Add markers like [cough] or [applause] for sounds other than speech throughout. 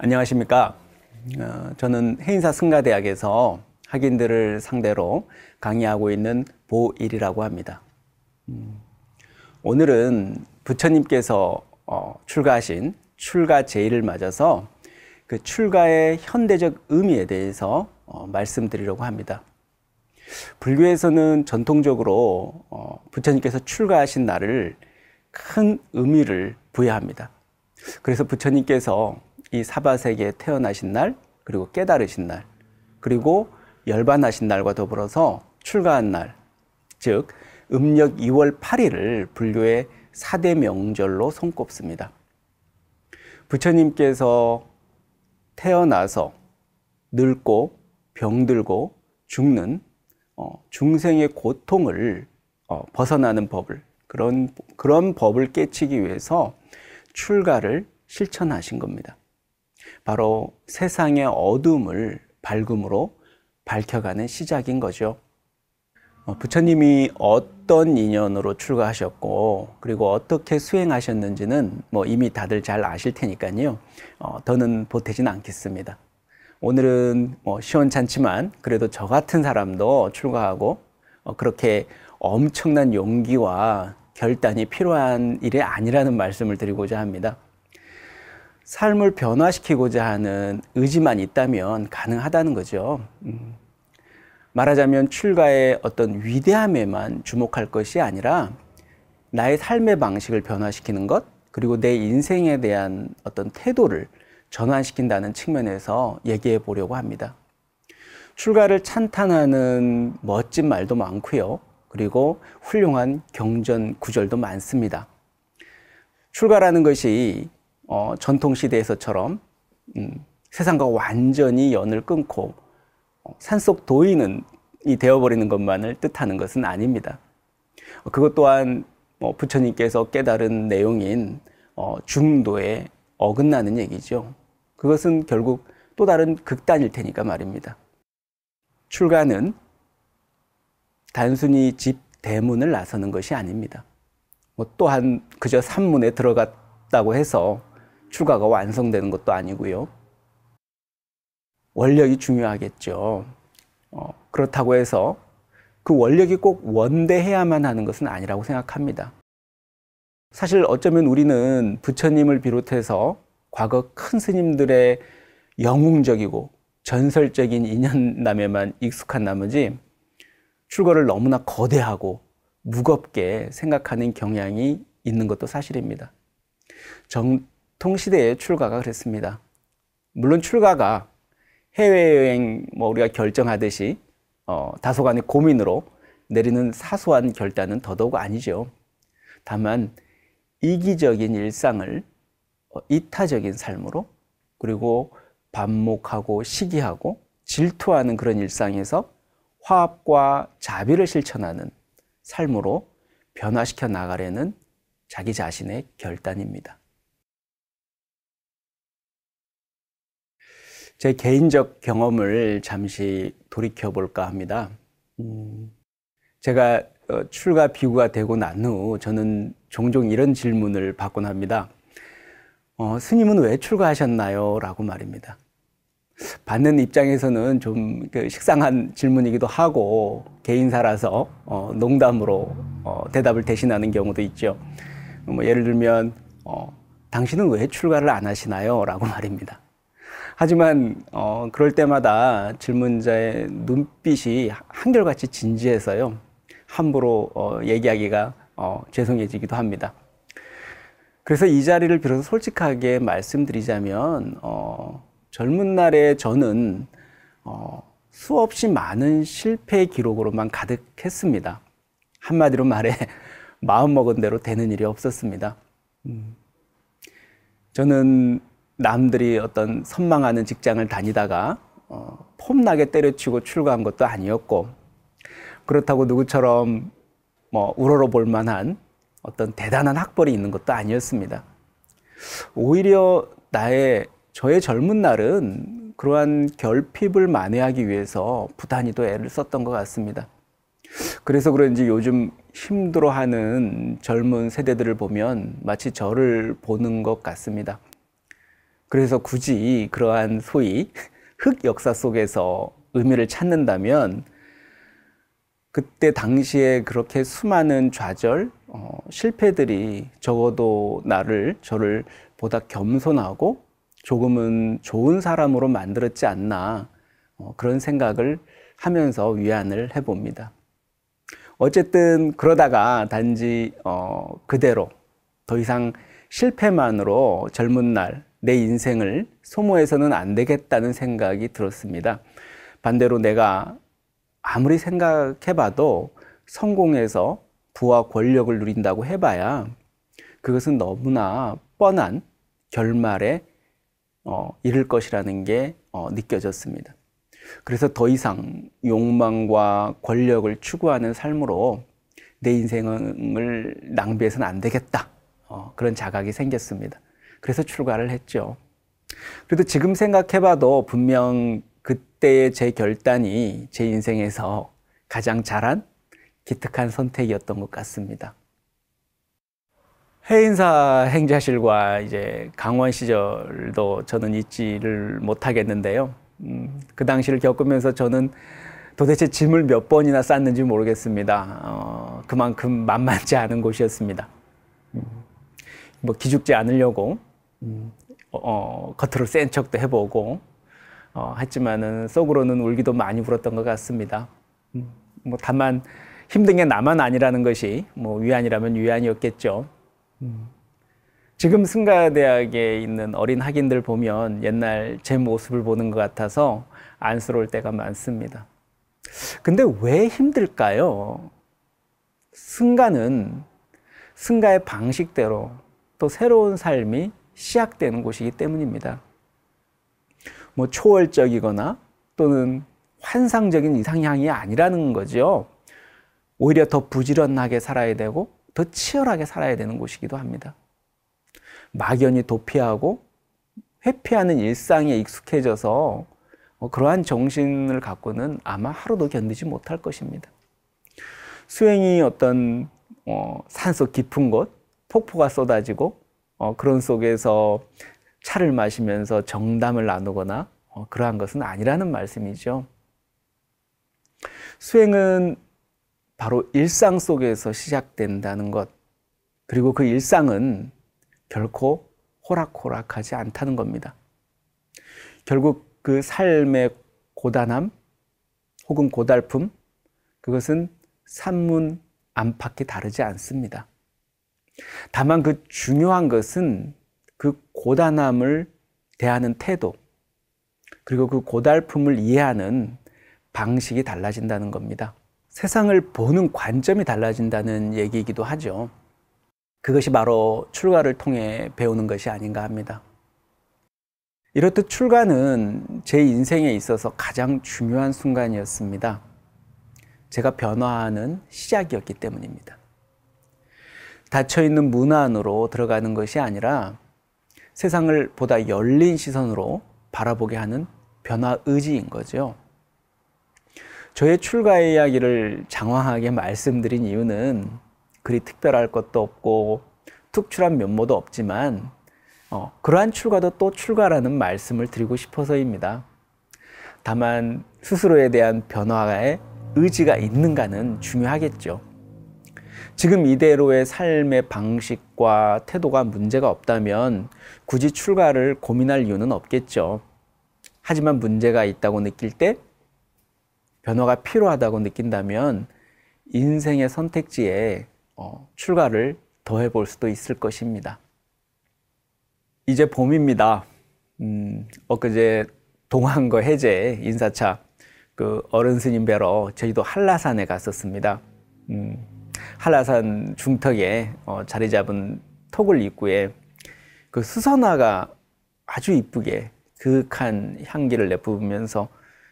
안녕하십니까. 어, 저는 해인사 승가대학에서 학인들을 상대로 강의하고 있는 보일이라고 합니다. 음, 오늘은 부처님께서 어, 출가하신 출가 제의를 맞아서 그 출가의 현대적 의미에 대해서 어, 말씀드리려고 합니다. 불교에서는 전통적으로 부처님께서 출가하신 날을 큰 의미를 부여합니다. 그래서 부처님께서 이 사바세계에 태어나신 날, 그리고 깨달으신 날, 그리고 열반하신 날과 더불어서 출가한 날, 즉 음력 2월 8일을 불교의 4대 명절로 손꼽습니다. 부처님께서 태어나서 늙고 병들고 죽는 어, 중생의 고통을 어, 벗어나는 법을 그런 그런 법을 깨치기 위해서 출가를 실천하신 겁니다. 바로 세상의 어둠을 밝음으로 밝혀가는 시작인 거죠. 어, 부처님이 어떤 인연으로 출가하셨고 그리고 어떻게 수행하셨는지는 뭐 이미 다들 잘 아실 테니까요. 어, 더는 보태진 않겠습니다. 오늘은 뭐 시원찮지만 그래도 저 같은 사람도 출가하고 어, 그렇게 엄청난 용기와 결단이 필요한 일이 아니라는 말씀을 드리고자 합니다. 삶을 변화시키고자 하는 의지만 있다면 가능하다는 거죠. 음. 말하자면 출가의 어떤 위대함에만 주목할 것이 아니라 나의 삶의 방식을 변화시키는 것, 그리고 내 인생에 대한 어떤 태도를 전환시킨다는 측면에서 얘기해 보려고 합니다. 출가를 찬탄하는 멋진 말도 많고요. 그리고 훌륭한 경전 구절도 많습니다. 출가라는 것이 어, 전통 시대에서처럼 음, 세상과 완전히 연을 끊고 어, 산속 도인은 이 되어버리는 것만을 뜻하는 것은 아닙니다. 어, 그것 또한 뭐 부처님께서 깨달은 내용인 어, 중도에 어긋나는 얘기죠. 그것은 결국 또 다른 극단일 테니까 말입니다. 출가는 단순히 집 대문을 나서는 것이 아닙니다. 뭐 또한 그저 산문에 들어갔다고 해서 추가가 완성되는 것도 아니고요. 원력이 중요하겠죠. 어, 그렇다고 해서 그 원력이 꼭 원대해야만 하는 것은 아니라고 생각합니다. 사실 어쩌면 우리는 부처님을 비롯해서 과거 큰 스님들의 영웅적이고 전설적인 인연남에만 익숙한 나머지 출거를 너무나 거대하고 무겁게 생각하는 경향이 있는 것도 사실입니다. 정, 동시대에 출가가 그랬습니다. 물론 출가가 해외여행 뭐 우리가 결정하듯이 어, 다소간의 고민으로 내리는 사소한 결단은 더더욱 아니죠. 다만 이기적인 일상을 어, 이타적인 삶으로 그리고 반목하고 시기하고 질투하는 그런 일상에서 화합과 자비를 실천하는 삶으로 변화시켜 나가려는 자기 자신의 결단입니다. 제 개인적 경험을 잠시 돌이켜 볼까 합니다. 음, 제가 어, 출가 비구가 되고 난 후 저는 종종 이런 질문을 받곤 합니다. 어, 스님은 왜 출가하셨나요? 라고 말입니다. 받는 입장에서는 좀 그 식상한 질문이기도 하고 개인사라서 어, 농담으로 어, 대답을 대신하는 경우도 있죠. 뭐 예를 들면 어, 당신은 왜 출가를 안 하시나요? 라고 말입니다. 하지만 어, 그럴 때마다 질문자의 눈빛이 한결같이 진지해서요. 함부로 어, 얘기하기가 어, 죄송해지기도 합니다. 그래서 이 자리를 빌어서 솔직하게 말씀드리자면 어, 젊은 날의 저는 어, 수없이 많은 실패 기록으로만 가득했습니다. 한마디로 말해 [laughs] 마음먹은 대로 되는 일이 없었습니다. 음. 저는 남들이 어떤 선망하는 직장을 다니다가 어, 폼나게 때려치고 출가한 것도 아니었고 그렇다고 누구처럼 뭐 우러러볼 만한 어떤 대단한 학벌이 있는 것도 아니었습니다. 오히려 나의 저의 젊은 날은 그러한 결핍을 만회하기 위해서 부단히도 애를 썼던 것 같습니다. 그래서 그런지 요즘 힘들어하는 젊은 세대들을 보면 마치 저를 보는 것 같습니다. 그래서 굳이 그러한 소위 흑 역사 속에서 의미를 찾는다면 그때 당시에 그렇게 수많은 좌절, 어, 실패들이 적어도 나를, 저를 보다 겸손하고 조금은 좋은 사람으로 만들었지 않나 어, 그런 생각을 하면서 위안을 해봅니다. 어쨌든 그러다가 단지 어, 그대로 더 이상 실패만으로 젊은 날내 인생을 소모해서는 안 되겠다는 생각이 들었습니다. 반대로 내가 아무리 생각해봐도 성공해서 부와 권력을 누린다고 해봐야 그것은 너무나 뻔한 결말에 어, 이를 것이라는 게 어, 느껴졌습니다. 그래서 더 이상 욕망과 권력을 추구하는 삶으로 내 인생을 낭비해서는 안 되겠다. 어, 그런 자각이 생겼습니다. 그래서 출가를 했죠. 그래도 지금 생각해봐도 분명 그때의 제 결단이 제 인생에서 가장 잘한 기특한 선택이었던 것 같습니다. 해인사 행자실과 이제 강원 시절도 저는 잊지를 못하겠는데요. 음, 그 당시를 겪으면서 저는 도대체 짐을 몇 번이나 쌌는지 모르겠습니다. 어, 그만큼 만만치 않은 곳이었습니다. 음, 뭐 기죽지 않으려고 어, 어, 겉으로 센 척도 해보고 어, 했지만은 속으로는 울기도 많이 울었던 것 같습니다. 음, 뭐 다만 힘든 게 나만 아니라는 것이 뭐 위안이라면 위안이었겠죠. 음. 지금 승가대학에 있는 어린 학인들 보면 옛날 제 모습을 보는 것 같아서 안쓰러울 때가 많습니다. 근데 왜 힘들까요? 승가는 승가의 방식대로 또 새로운 삶이 시작되는 곳이기 때문입니다. 뭐 초월적이거나 또는 환상적인 이상향이 아니라는 거죠. 오히려 더 부지런하게 살아야 되고 더 치열하게 살아야 되는 곳이기도 합니다. 막연히 도피하고 회피하는 일상에 익숙해져서 뭐 그러한 정신을 갖고는 아마 하루도 견디지 못할 것입니다. 수행이 어떤 어, 산속 깊은 곳, 폭포가 쏟아지고 어, 그런 속에서 차를 마시면서 정담을 나누거나 어, 그러한 것은 아니라는 말씀이죠. 수행은 바로 일상 속에서 시작된다는 것, 그리고 그 일상은 결코 호락호락하지 않다는 겁니다. 결국 그 삶의 고단함 혹은 고달픔, 그것은 산문 안팎이 다르지 않습니다. 다만 그 중요한 것은 그 고단함을 대하는 태도, 그리고 그 고달픔을 이해하는 방식이 달라진다는 겁니다. 세상을 보는 관점이 달라진다는 얘기이기도 하죠. 그것이 바로 출가를 통해 배우는 것이 아닌가 합니다. 이렇듯 출가는 제 인생에 있어서 가장 중요한 순간이었습니다. 제가 변화하는 시작이었기 때문입니다. 닫혀 있는 문 안으로 들어가는 것이 아니라 세상을 보다 열린 시선으로 바라보게 하는 변화 의지인 거죠. 저의 출가의 이야기를 장황하게 말씀드린 이유는 그리 특별할 것도 없고 특출한 면모도 없지만 어, 그러한 출가도 또 출가라는 말씀을 드리고 싶어서입니다. 다만 스스로에 대한 변화에 의지가 있는가는 중요하겠죠. 지금 이대로의 삶의 방식과 태도가 문제가 없다면 굳이 출가를 고민할 이유는 없겠죠. 하지만 문제가 있다고 느낄 때 변화가 필요하다고 느낀다면 인생의 선택지에 어, 출가를 더해 볼 수도 있을 것입니다. 이제 봄입니다. 음, 엊그제 동안거 해제 인사차 그 어른 스님 뵈러 제주도 한라산에 갔었습니다. 음. 한라산 중턱에 어, 자리 잡은 토을 입구에 그 수선화가 아주 이쁘게 그윽한 향기를 내뿜으면서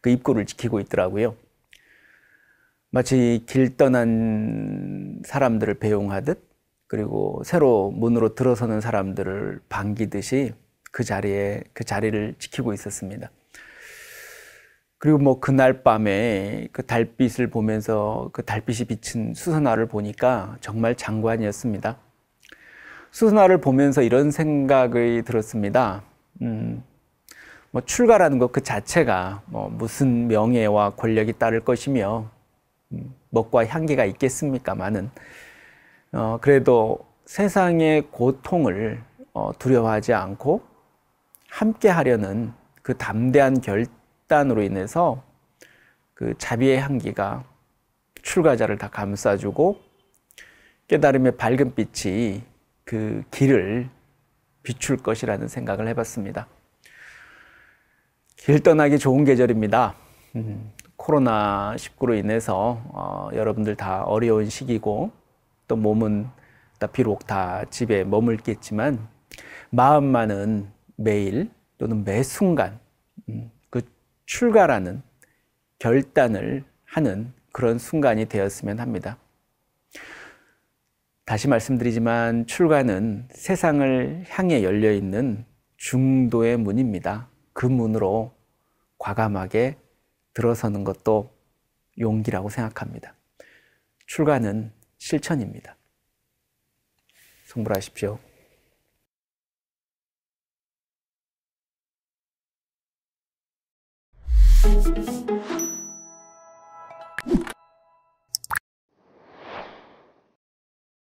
그 입구를 지키고 있더라고요. 마치 길 떠난 사람들을 배웅하듯 그리고 새로 문으로 들어서는 사람들을 반기듯이 그 자리에 그 자리를 지키고 있었습니다. 그리고 뭐 그날 밤에 그 달빛을 보면서 그 달빛이 비친 수선화를 보니까 정말 장관이었습니다. 수선화를 보면서 이런 생각이 들었습니다. 음, 뭐 출가라는 것 그 자체가 뭐 무슨 명예와 권력이 따를 것이며 먹과 음, 향기가 있겠습니까만은 어, 그래도 세상의 고통을 어, 두려워하지 않고 함께 하려는 그 담대한 결 식단으로 인해서 그 자비의 향기가 출가자를 다 감싸주고 깨달음의 밝은 빛이 그 길을 비출 것이라는 생각을 해봤습니다. 길 떠나기 좋은 계절입니다. 음, 코로나19로 인해서 어, 여러분들 다 어려운 시기고 또 몸은 다 비록 다 집에 머물겠지만 마음만은 매일 또는 매 순간 음, 출가라는 결단을 하는 그런 순간이 되었으면 합니다. 다시 말씀드리지만 출가는 세상을 향해 열려 있는 중도의 문입니다. 그 문으로 과감하게 들어서는 것도 용기라고 생각합니다. 출가는 실천입니다. 성불하십시오. Thank you.